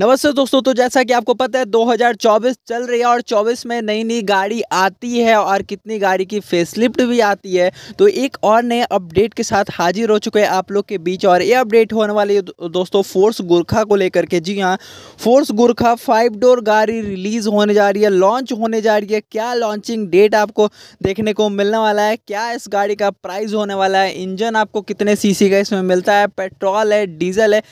नमस्ते दोस्तों तो जैसा कि आपको पता है 2024 चल रही है और 24 में नई नई गाड़ी आती है और कितनी गाड़ी की फेसलिफ्ट भी आती है तो एक और नए अपडेट के साथ हाजिर हो चुके हैं आप लोग के बीच और ये अपडेट होने वाली है दोस्तों फोर्स गुरखा को लेकर के जी हाँ फोर्स गुरखा फाइव डोर गाड़ी रिलीज़ होने जा रही है लॉन्च होने जा रही है क्या लॉन्चिंग डेट आपको देखने को मिलने वाला है क्या इस गाड़ी का प्राइस होने वाला है इंजन आपको कितने सी का इसमें मिलता है पेट्रोल है डीजल है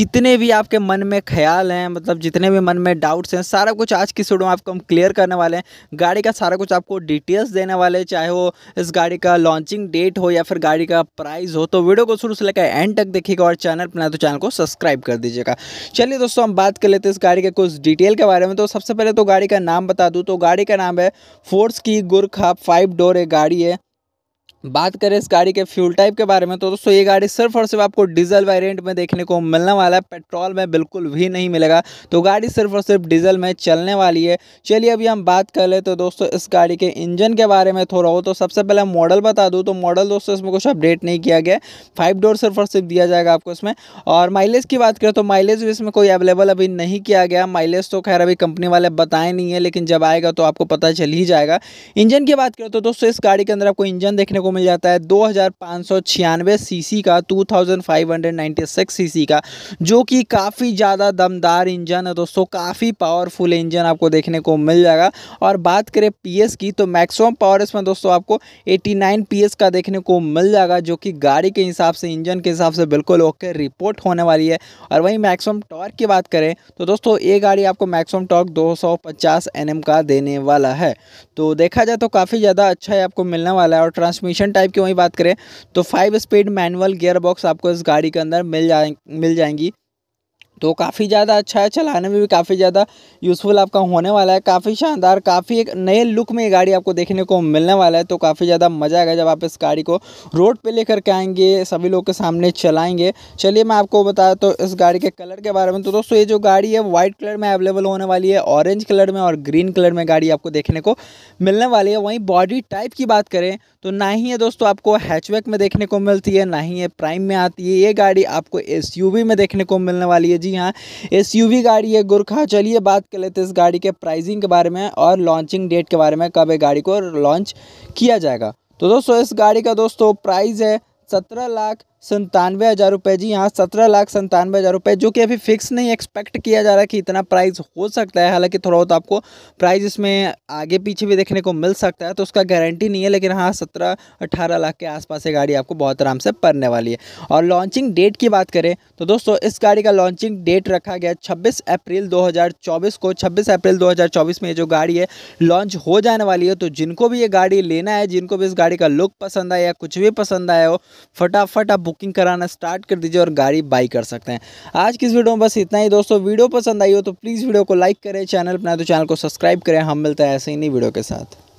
जितने भी आपके मन में ख्याल हैं मतलब जितने भी मन में डाउट्स हैं सारा कुछ आज की वीडियो में आपको हम क्लियर करने वाले हैं गाड़ी का सारा कुछ आपको डिटेल्स देने वाले हैं चाहे वो इस गाड़ी का लॉन्चिंग डेट हो या फिर गाड़ी का प्राइस हो तो वीडियो को शुरू से लेकर एंड तक देखिएगा और चैनल पर ना तो चैनल को सब्सक्राइब कर दीजिएगा चलिए दोस्तों हम बात कर लेते हैं इस गाड़ी के कुछ डिटेल के बारे में तो सबसे पहले तो गाड़ी का नाम बता दूँ तो गाड़ी का नाम है फोर्स की गुरखा फाइव डोर एक गाड़ी है बात करें इस गाड़ी के फ्यूल टाइप के बारे में तो दोस्तों ये गाड़ी सिर्फ और सिर्फ आपको डीजल वेरिएंट में देखने को मिलने वाला है पेट्रोल में बिल्कुल भी नहीं मिलेगा तो गाड़ी सिर्फ और सिर्फ डीजल में चलने वाली है चलिए अभी हम बात कर ले तो दोस्तों इस गाड़ी के इंजन के बारे में थोड़ा हो तो सबसे पहले मॉडल बता दूँ तो मॉडल दोस्तों इसमें कुछ अपडेट नहीं किया गया फाइव डोर सिर्फ और सिर्फ दिया जाएगा आपको इसमें और माइलेज की बात करें तो माइलेज भी इसमें कोई अवेलेबल अभी नहीं किया गया माइलेज तो खैर अभी कंपनी वाले बताए नहीं है लेकिन जब आएगा तो आपको पता चल ही जाएगा इंजन की बात करें तो दोस्तों इस गाड़ी के अंदर आपको इंजन देखने को मिल जाता है दो हज़ार पाँच सौ छियानवे सी सी का two thousand five hundred ninety six C C का जो कि काफ़ी ज़्यादा दमदार इंजन है दोस्तों काफ़ी पावरफुल इंजन आपको देखने को मिल जाएगा और बात करें पी एस की तो मैक्सिमम पावर इसमें दोस्तों आपको एटी नाइन पी एस का देखने को मिल जाएगा जो कि गाड़ी के हिसाब से इंजन के हिसाब से बिल्कुल ओके रिपोर्ट होने वाली है और वहीं मैक्सिमम टॉर्क की बात करें तो दोस्तों ये गाड़ी आपको मैक्सिमम टॉर्क 250 एनएम का देने वाला है तो देखा जाए तो काफ़ी ज़्यादा अच्छा है आपको मिलने वाला है और ट्रांसमिशन ट्रांसमिशन टाइप की वहीं बात करें तो five speed manual gear box आपको इस गाड़ी के अंदर मिल जाए मिल जाएंगी तो काफ़ी ज़्यादा अच्छा है चलाने में भी काफ़ी ज़्यादा यूज़फुल आपका होने वाला है काफ़ी शानदार काफ़ी एक नए लुक में ये गाड़ी आपको देखने को मिलने वाला है तो काफ़ी ज़्यादा मज़ा आएगा जब आप इस गाड़ी को रोड पे लेकर के आएंगे सभी लोग के सामने चलाएंगे चलिए मैं आपको बताया तो इस गाड़ी के कलर के बारे में तो दोस्तों ये जो गाड़ी है वाइट कलर में अवेलेबल होने वाली है ऑरेंज कलर में और ग्रीन कलर में गाड़ी आपको देखने को मिलने वाली है वहीं बॉडी टाइप की बात करें तो ना ही ये दोस्तों आपको हैचबैक में देखने को मिलती है ना ही ये प्राइम में आती है ये गाड़ी आपको एस में देखने को मिलने वाली है जी हाँ एस गाड़ी है गुरखा चलिए बात कर लेते हैं इस गाड़ी के प्राइसिंग के बारे में और लॉन्चिंग डेट के बारे में कब ये गाड़ी को लॉन्च किया जाएगा तो दोस्तों इस गाड़ी का दोस्तों प्राइस है सत्रह लाख संतानवे हज़ार रुपये जी हाँ सत्रह लाख संतानवे हज़ार रुपये जो कि अभी फिक्स नहीं एक्सपेक्ट किया जा रहा है कि इतना प्राइस हो सकता है हालांकि थोड़ा बहुत आपको प्राइस इसमें आगे पीछे भी देखने को मिल सकता है तो उसका गारंटी नहीं है लेकिन हाँ सत्रह अट्ठारह लाख के आसपास ये गाड़ी आपको बहुत आराम से पड़ने वाली है और लॉन्चिंग डेट की बात करें तो दोस्तों इस गाड़ी का लॉन्चिंग डेट रखा गया छब्बीस अप्रैल दो को छब्बीस अप्रैल दो में ये जो गाड़ी है लॉन्च हो जाने वाली है तो जिनको भी ये गाड़ी लेना है जिनको भी इस गाड़ी का लुक पसंद आया या कुछ भी पसंद आया हो फटाफट आप बुकिंग कराना स्टार्ट कर दीजिए और गाड़ी बाई कर सकते हैं आज की इस वीडियो में बस इतना ही दोस्तों वीडियो पसंद आई हो तो प्लीज़ वीडियो को लाइक करें चैनल अपना तो चैनल को सब्सक्राइब करें हम मिलते हैं ऐसे ही नहीं वीडियो के साथ